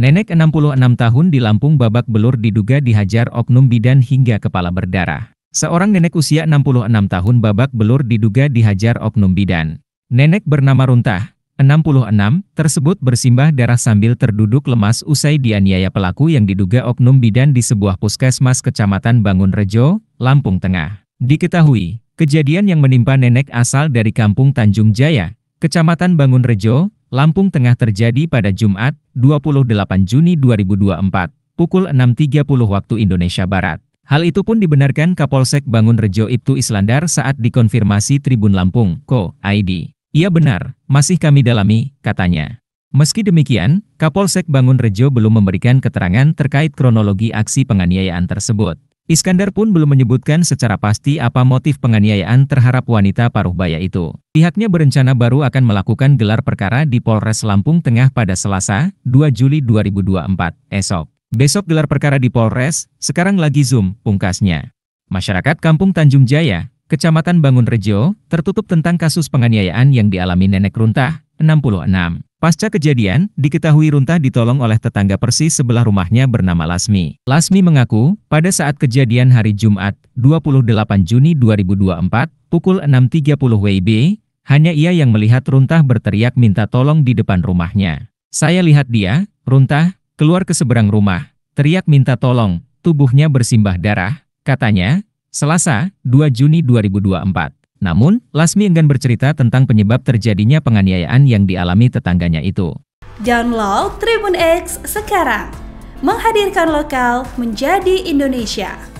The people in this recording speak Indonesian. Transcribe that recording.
Nenek 66 tahun di Lampung babak belur diduga dihajar oknum bidan hingga kepala berdarah. Seorang nenek usia 66 tahun babak belur diduga dihajar oknum bidan. Nenek bernama Runtah, 66, tersebut bersimbah darah sambil terduduk lemas usai dianiaya pelaku yang diduga oknum bidan di sebuah puskesmas kecamatan Bangun Rejo, Lampung Tengah. Diketahui, kejadian yang menimpa nenek asal dari kampung Tanjung Jaya, kecamatan Bangun Rejo, Lampung Tengah terjadi pada Jumat, 28 Juni 2024, pukul 6.30 waktu Indonesia Barat. Hal itu pun dibenarkan Kapolsek Bangun Rejo Ibtu Islandar saat dikonfirmasi Tribun Lampung, Ko, ID. Iya benar, masih kami dalami, katanya. Meski demikian, Kapolsek Bangun Rejo belum memberikan keterangan terkait kronologi aksi penganiayaan tersebut. Iskandar pun belum menyebutkan secara pasti apa motif penganiayaan terhadap wanita paruh baya itu. Pihaknya berencana baru akan melakukan gelar perkara di Polres Lampung Tengah pada Selasa, 2 Juli 2024, esok. Besok gelar perkara di Polres, sekarang lagi Zoom, pungkasnya. Masyarakat Kampung Tanjung Jaya, Kecamatan Bangun Rejo, tertutup tentang kasus penganiayaan yang dialami nenek runtah, 66. Pasca kejadian, diketahui Runtah ditolong oleh tetangga persis sebelah rumahnya bernama Lasmi. Lasmi mengaku, pada saat kejadian hari Jumat, 28 Juni 2024, pukul 6.30 WIB, hanya ia yang melihat Runtah berteriak minta tolong di depan rumahnya. Saya lihat dia, Runtah, keluar ke seberang rumah, teriak minta tolong, tubuhnya bersimbah darah, katanya, Selasa, 2 Juni 2024. Namun, Lasmi enggan bercerita tentang penyebab terjadinya penganiayaan yang dialami tetangganya itu. Download Tribun X sekarang, menghadirkan lokal menjadi Indonesia.